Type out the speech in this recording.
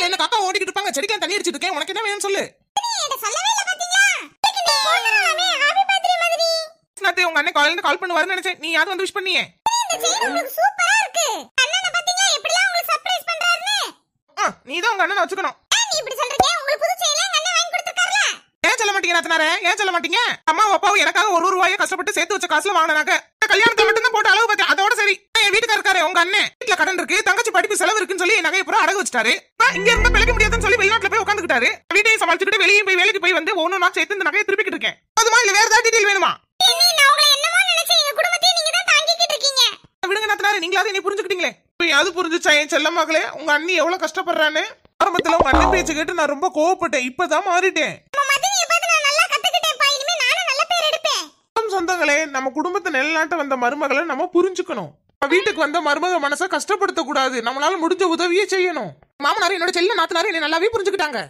காலையில என்ன காக்கா ஓடிக்கிட்டு இருப்பாங்க செடிக்கெல்லாம் தண்ணி அடிச்சிட்டு இருக்கேன் உனக்கு என்ன வேணும்னு சொல்லு நாத்து உங்க அண்ணன் காலையில கால் பண்ணுவாருன்னு நினைச்சேன் நீ யாரும் வந்து விஷ் உங்க அண்ணனை வச்சுக்கணும் சொல்ல மாட்டீங்க நாத்தனாரே ஏன் சொல்ல மாட்டீங்க அம்மா அப்பாவும் எனக்காக ஒரு ரூபாயை சேர்த்து வச்ச கல்யாணத்தை போட்ட அளவு பார்த்தேன் அதோட சரி வீட்டுக்காரரு அண்ணன் கடன் இருக்கு தங்கச்சி படிப்பு செலவு சொல்லி நகையை பூரா அடகு இங்க இருந்து பிழைக்க முடியாதுன்னு சொல்லி வெளிநாட்டுல போய் உட்காந்துக்கிட்டாரு வீட்டையும் சமாளிச்சுக்கிட்டு வெளியே போய் வேலைக்கு போய் வந்து ஒன்னு நான் சேர்த்து இந்த நகையை திருப்பிக்கிட்டு இருக்கேன் அதுமா இல்ல வேற ஏதாவது வேணுமா விடுங்க நாத்தனாரு நீங்களாவது என்னை புரிஞ்சுக்கிட்டீங்களே இப்போ அது புரிஞ்சுச்சா என் செல்ல மகளே உங்க அண்ணி எவ்வளவு கஷ்டப்படுறான்னு ஆரம்பத்துல உங்க அண்ணன் பேச்சு கேட்டு நான் ரொம்ப கோவப்பட்டேன் இப்பதான் மாறிட்டேன் சொந்தங்களே நம்ம குடும்பத்தை நிலநாட்ட வந்த மருமகளை நம்ம புரிஞ்சுக்கணும் வீட்டுக்கு வந்த மருமக மனசை கஷ்டப்படுத்த கூடாது நம்மளால முடிஞ்ச உதவியே செய்யணும் மாமனார் என்னோட செல்ல நாத்தனார் என்ன நல்லாவே புரிஞ்சுக்கிட்டாங்க